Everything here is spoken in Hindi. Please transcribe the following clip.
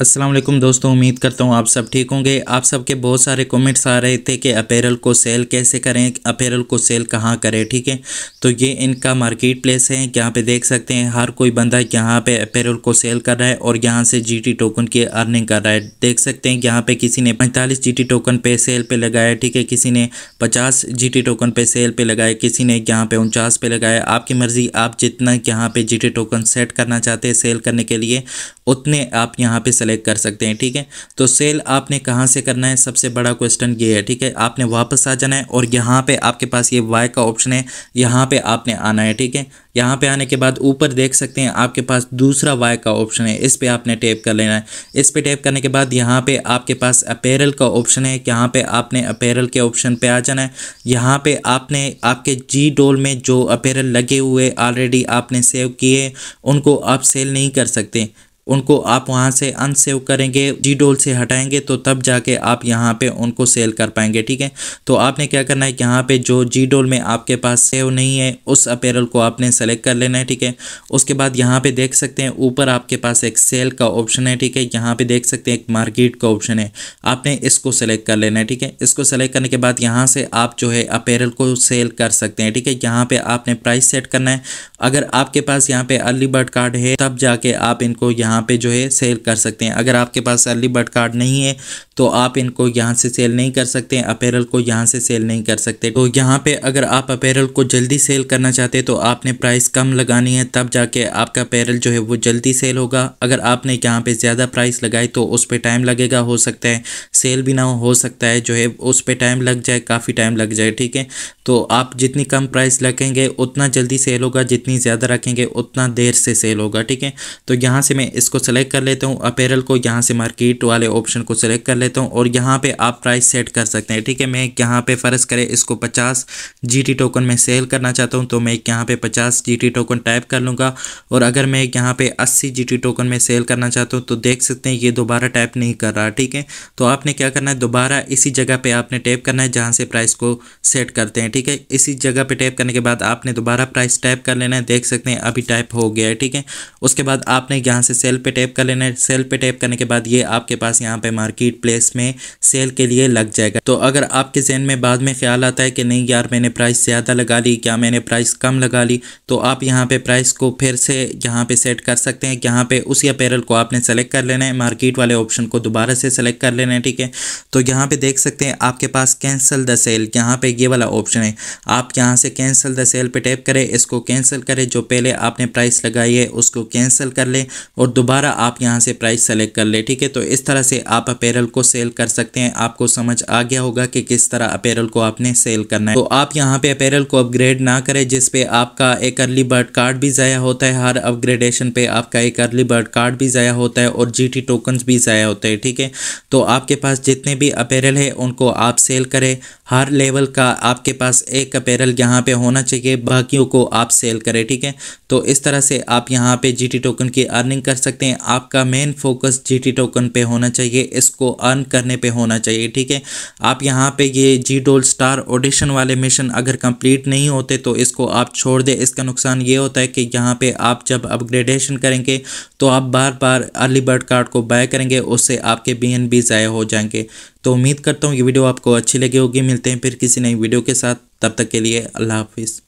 असलम दोस्तों उम्मीद करता हूँ आप सब ठीक होंगे आप सबके बहुत सारे कमेंट्स आ रहे थे कि अपेरल को सेल कैसे करें अपेरल को सेल कहाँ करें ठीक है तो ये इनका मार्केट प्लेस है यहाँ पे देख सकते हैं हर कोई बंदा यहाँ पे अपेरल को सेल कर रहा है और यहाँ से जीटी टोकन की अर्निंग कर रहा है देख सकते हैं यहाँ पे किसी ने पैंतालीस जी टोकन पे सेल पर लगाया ठीक है किसी ने पचास जी टोकन पे सेल पर लगाया किसी ने यहाँ पे उनचास पे लगाया आपकी मर्ज़ी आप जितना यहाँ पर जी टोकन सेट करना चाहते हैं सेल करने के लिए उतने आप यहाँ पर सेलेक्ट कर सकते हैं ठीक है तो सेल आपने कहाँ से करना है सबसे बड़ा क्वेश्चन ये है ठीक है आपने वापस आ जाना है और यहाँ पर आपके पास ये वाई का ऑप्शन है यहाँ पर आपने आना है ठीक है यहाँ पे आने के बाद ऊपर देख सकते हैं आपके पास दूसरा वाई का ऑप्शन है इस पर आपने टैप कर लेना है इस पर टैप करने के बाद यहाँ पे आपके पास अपेरल का ऑप्शन है यहाँ पे आपने अपेरल के ऑप्शन पे आ जाना है यहाँ पे आपने आपके जी डोल में जो अपेरल लगे हुए ऑलरेडी आपने सेव किए उनको आप सेल नहीं कर सकते उनको आप वहाँ से अनसेव करेंगे जी डोल से हटाएंगे तो तब जाके आप यहाँ पे उनको सेल कर पाएंगे ठीक है तो आपने क्या करना है यहाँ पे जो जी डोल में आपके पास सेव नहीं है उस अपेरल को आपने सेलेक्ट कर लेना है ठीक है उसके बाद यहाँ पे देख सकते हैं ऊपर आपके पास एक सेल का ऑप्शन है ठीक है यहाँ पर देख सकते हैं एक मार्केट का ऑप्शन है आपने इसको सेलेक्ट कर लेना है ठीक है इसको सेलेक्ट करने के बाद यहाँ से आप जो है अपेरल को सेल कर सकते हैं ठीक है यहाँ पे आपने प्राइस सेट करना है अगर आपके पास यहाँ पे अर्ली बर्ड कार्ड है तब जाके आप इनको यहाँ यहाँ पे जो है सेल कर सकते हैं अगर आपके पास अर्ली बर्ड कार्ड नहीं है तो आप इनको यहाँ से सेल नहीं कर सकते अपेरल को यहाँ से सेल नहीं कर सकते तो यहाँ पे अगर आप अपेरल को जल्दी सेल करना चाहते हैं तो आपने प्राइस कम लगानी है तब जाके आपका अपेरल जो है वो जल्दी सेल होगा अगर आपने यहाँ पे ज़्यादा प्राइस लगाई तो उस पर टाइम लगेगा हो सकता है सेल भी ना हो सकता है जो है उस पर टाइम लग जाए काफ़ी टाइम लग जाए ठीक है तो आप जितनी कम प्राइस रखेंगे उतना जल्दी सेल होगा जितनी ज़्यादा रखेंगे उतना देर से सेल होगा ठीक है तो यहाँ से मैं इस इसको सेलेक्ट कर लेता हूँ अपेरल को यहाँ से मार्केट वाले ऑप्शन को सेलेक्ट कर लेता हूँ और यहाँ पे आप प्राइस सेट कर सकते हैं ठीक है मैं यहाँ पे फ़र्ज़ करें इसको 50 जीटी टोकन में सेल करना चाहता हूँ तो मैं यहाँ पे 50 जीटी टोकन टाइप कर लूँगा और अगर मैं यहाँ पे 80 जीटी टोकन में सेल करना चाहता हूँ तो देख सकते हैं ये दोबारा टाइप नहीं कर रहा ठीक है तो आपने क्या करना है दोबारा इसी जगह पर आपने टैप करना है जहाँ से प्राइस को सेट करते हैं ठीक है इसी जगह पर टैप करने के बाद आपने दोबारा प्राइस टाइप कर लेना है देख सकते हैं अभी टाइप हो गया है ठीक है उसके बाद आपने यहाँ से सेल पे टैप कर लेना है सेल पे टैप करने के बाद ये आपके पास यहाँ पे मार्केट प्लेस में सेल के लिए लग जाएगा तो अगर आपके जहन में बाद में ख्याल आता है कि नहीं यार मैंने प्राइस ज़्यादा लगा ली क्या मैंने प्राइस कम लगा ली तो आप यहाँ पर प्राइस को फिर से यहाँ पर सेट कर सकते हैं यहाँ पर उसी अपेरल को आपने सेलेक्ट कर लेना है मार्केट वाले ऑप्शन को दोबारा से सेलेक्ट कर लेना है ठीक है तो यहाँ पर देख सकते हैं आपके पास कैंसिल द सेल यहाँ पर ये वाला ऑप्शन है आप यहाँ से कैंसिल द सेल पर टैप करें इसको कैंसिल करें जो पहले आपने प्राइस लगाई है उसको कैंसिल कर लें और दोबारा आप यहाँ से प्राइस सेलेक्ट कर ले ठीक है तो इस तरह से आप अपेरल को सेल कर सकते हैं आपको समझ आ गया होगा कि किस तरह अपेरल को आपने सेल करना है तो आप यहाँ पे अपेरल को अपग्रेड ना करें जिसपे आपका एक अर्ली बर्ड कार्ड भी ज़ाया होता है हर अपग्रेडेशन पे आपका एक अर्ली बर्ड कार्ड भी ज़ाया होता है और जी टी भी ज़ाया होते हैं ठीक है तो आपके पास जितने भी अपेरल है उनको आप सेल करें हर लेवल का आपके पास एक अपेरल यहाँ पे होना चाहिए बाकियों को आप सेल करें ठीक है तो इस तरह से आप यहाँ पे जी टी टोकन की अर्निंग कर सकते सकते हैं आपका मेन फोकस जी टोकन पे होना चाहिए इसको अर्न करने पे होना चाहिए ठीक है आप यहाँ पे ये जी डोल स्टार ऑडिशन वाले मिशन अगर कंप्लीट नहीं होते तो इसको आप छोड़ दें इसका नुकसान ये होता है कि यहाँ पे आप जब अपग्रेडेशन करेंगे तो आप बार बार अर्ली बर्ड कार्ड को बाय करेंगे उससे आपके बी एन बी ज़ाया हो जाएंगे तो उम्मीद करता हूँ ये वीडियो आपको अच्छी लगी होगी मिलते हैं फिर किसी नई वीडियो के साथ तब तक के लिए अल्लाह हाफिज़